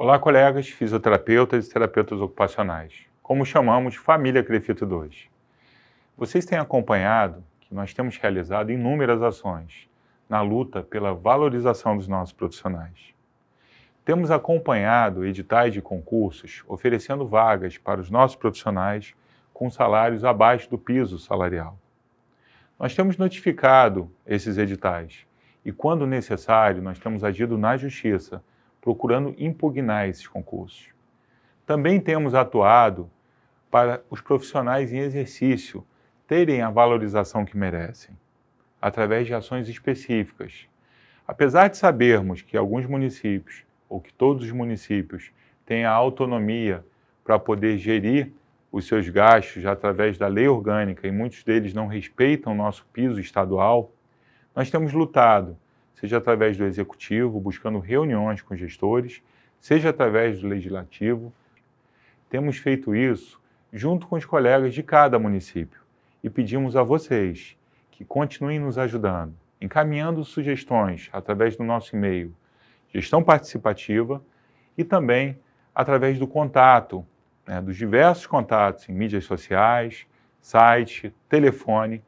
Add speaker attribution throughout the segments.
Speaker 1: Olá, colegas fisioterapeutas e terapeutas ocupacionais. Como chamamos Família Crefito 2. Vocês têm acompanhado que nós temos realizado inúmeras ações na luta pela valorização dos nossos profissionais. Temos acompanhado editais de concursos oferecendo vagas para os nossos profissionais com salários abaixo do piso salarial. Nós temos notificado esses editais e, quando necessário, nós temos agido na Justiça procurando impugnar esses concursos. Também temos atuado para os profissionais em exercício terem a valorização que merecem, através de ações específicas. Apesar de sabermos que alguns municípios, ou que todos os municípios, têm a autonomia para poder gerir os seus gastos através da lei orgânica e muitos deles não respeitam o nosso piso estadual, nós temos lutado seja através do executivo, buscando reuniões com gestores, seja através do legislativo. Temos feito isso junto com os colegas de cada município e pedimos a vocês que continuem nos ajudando, encaminhando sugestões através do nosso e-mail gestão participativa e também através do contato, né, dos diversos contatos em mídias sociais, site, telefone,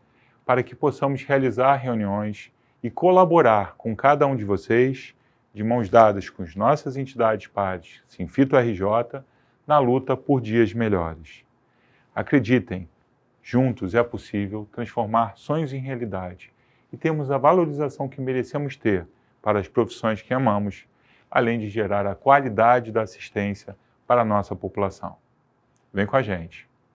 Speaker 1: para que possamos realizar reuniões e colaborar com cada um de vocês, de mãos dadas com as nossas entidades pares, Sinfito RJ, na luta por dias melhores. Acreditem, juntos é possível transformar sonhos em realidade e temos a valorização que merecemos ter para as profissões que amamos, além de gerar a qualidade da assistência para a nossa população. Vem com a gente!